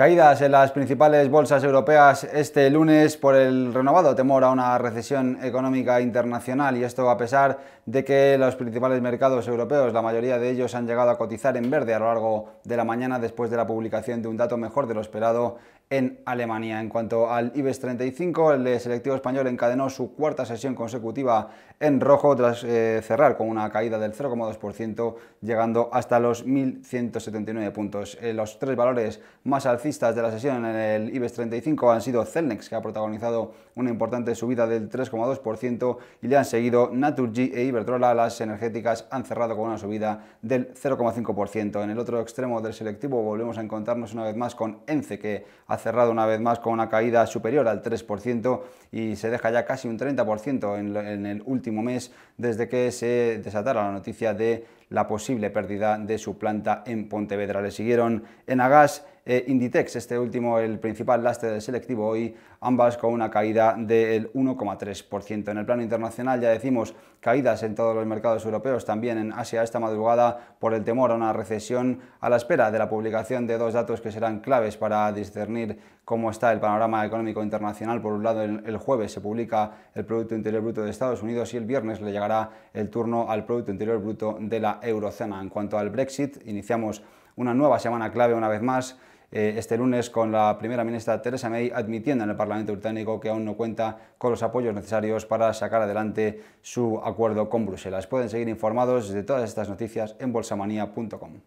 Caídas en las principales bolsas europeas este lunes por el renovado temor a una recesión económica internacional y esto a pesar de que los principales mercados europeos, la mayoría de ellos han llegado a cotizar en verde a lo largo de la mañana después de la publicación de un dato mejor de lo esperado en Alemania. En cuanto al IBEX 35, el selectivo español encadenó su cuarta sesión consecutiva en rojo tras eh, cerrar con una caída del 0,2% llegando hasta los 1.179 puntos. Eh, los tres valores más alcistas de la sesión en el IBEX 35 han sido Celnex, que ha protagonizado una importante subida del 3,2% y le han seguido Naturgy e Iberdrola. Las energéticas han cerrado con una subida del 0,5%. En el otro extremo del selectivo volvemos a encontrarnos una vez más con ENCE, que ha cerrado una vez más con una caída superior al 3% y se deja ya casi un 30% en el último mes desde que se desatara la noticia de la posible pérdida de su planta en Pontevedra. Le siguieron en Agas e Inditex, este último el principal lastre del selectivo hoy, ambas con una caída del 1,3%. En el plano internacional ya decimos caídas en todos los mercados europeos, también en Asia esta madrugada por el temor a una recesión a la espera de la publicación de dos datos que serán claves para discernir cómo está el panorama económico internacional. Por un lado, el jueves se publica el Producto Interior Bruto de Estados Unidos y el viernes le llegará el turno al Producto Interior Bruto de la en cuanto al Brexit, iniciamos una nueva semana clave una vez más eh, este lunes con la primera ministra Theresa May admitiendo en el Parlamento británico que aún no cuenta con los apoyos necesarios para sacar adelante su acuerdo con Bruselas. Pueden seguir informados de todas estas noticias en bolsamanía.com.